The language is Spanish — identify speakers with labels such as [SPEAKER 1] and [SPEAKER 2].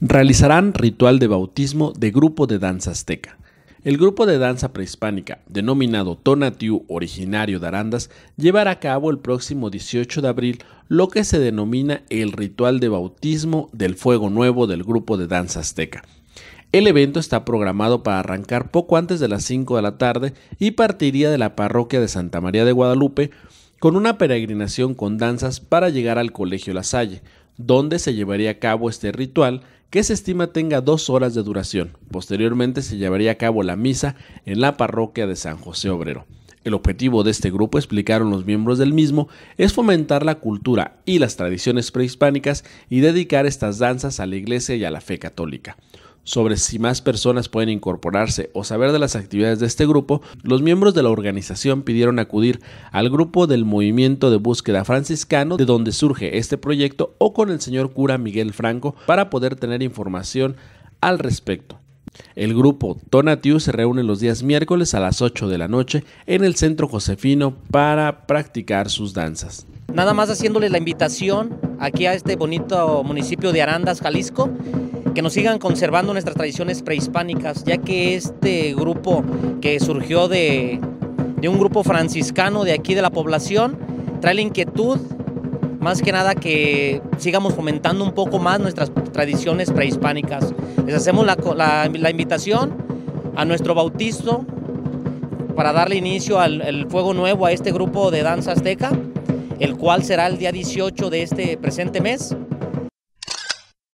[SPEAKER 1] realizarán ritual de bautismo de grupo de danza azteca. El grupo de danza prehispánica, denominado Tonatiu originario de Arandas, llevará a cabo el próximo 18 de abril lo que se denomina el ritual de bautismo del fuego nuevo del grupo de danza azteca. El evento está programado para arrancar poco antes de las 5 de la tarde y partiría de la parroquia de Santa María de Guadalupe con una peregrinación con danzas para llegar al Colegio La Salle, donde se llevaría a cabo este ritual que se estima tenga dos horas de duración. Posteriormente se llevaría a cabo la misa en la parroquia de San José Obrero. El objetivo de este grupo, explicaron los miembros del mismo, es fomentar la cultura y las tradiciones prehispánicas y dedicar estas danzas a la iglesia y a la fe católica sobre si más personas pueden incorporarse o saber de las actividades de este grupo, los miembros de la organización pidieron acudir al grupo del movimiento de búsqueda franciscano de donde surge este proyecto o con el señor cura Miguel Franco para poder tener información al respecto. El grupo Tonatiu se reúne los días miércoles a las 8 de la noche en el Centro Josefino para practicar sus danzas.
[SPEAKER 2] Nada más haciéndoles la invitación aquí a este bonito municipio de Arandas, Jalisco, que nos sigan conservando nuestras tradiciones prehispánicas, ya que este grupo que surgió de, un grupo franciscano de aquí de la población trae la inquietud más que nada que sigamos fomentando un poco más nuestras tradiciones prehispánicas. Les hacemos la, invitación a nuestro bautizo para darle inicio al fuego nuevo a este grupo de danza azteca, el cual será el día 18 de este presente mes.